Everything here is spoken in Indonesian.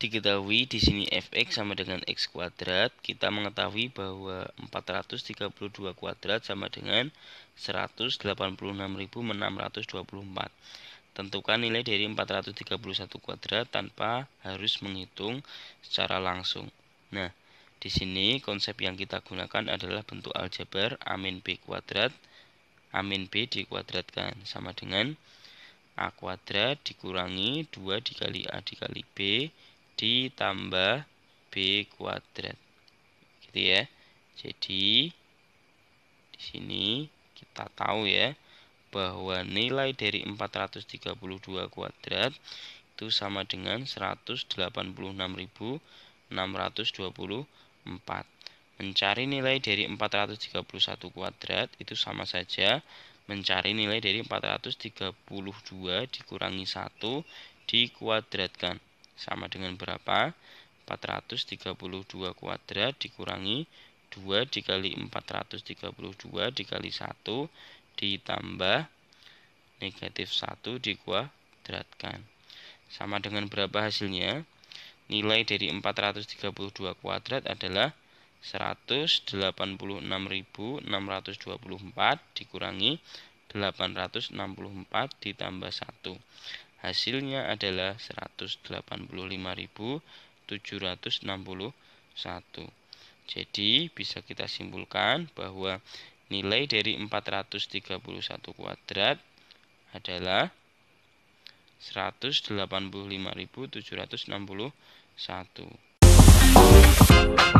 diketahui di sini fx sama dengan x kuadrat kita mengetahui bahwa 432 kuadrat sama dengan 186.624 tentukan nilai dari 431 kuadrat tanpa harus menghitung secara langsung nah di sini konsep yang kita gunakan adalah bentuk aljabar amin b kuadrat amin b dikuadratkan sama dengan a kuadrat dikurangi 2 dikali a dikali b ditambah B kuadrat. Gitu ya. Jadi di sini kita tahu ya bahwa nilai dari 432 kuadrat itu sama dengan 186.624. Mencari nilai dari 431 kuadrat itu sama saja mencari nilai dari 432 dikurangi 1 dikuadratkan sama dengan berapa? 432 kuadrat dikurangi 2 dikali 432 dikali 1 ditambah negatif 1 dikuadratkan. Sama dengan berapa hasilnya? Nilai dari 432 kuadrat adalah 186.624 dikurangi 864 ditambah 1 Hasilnya adalah 185.761. Jadi bisa kita simpulkan bahwa nilai dari 431 kuadrat adalah 185.761.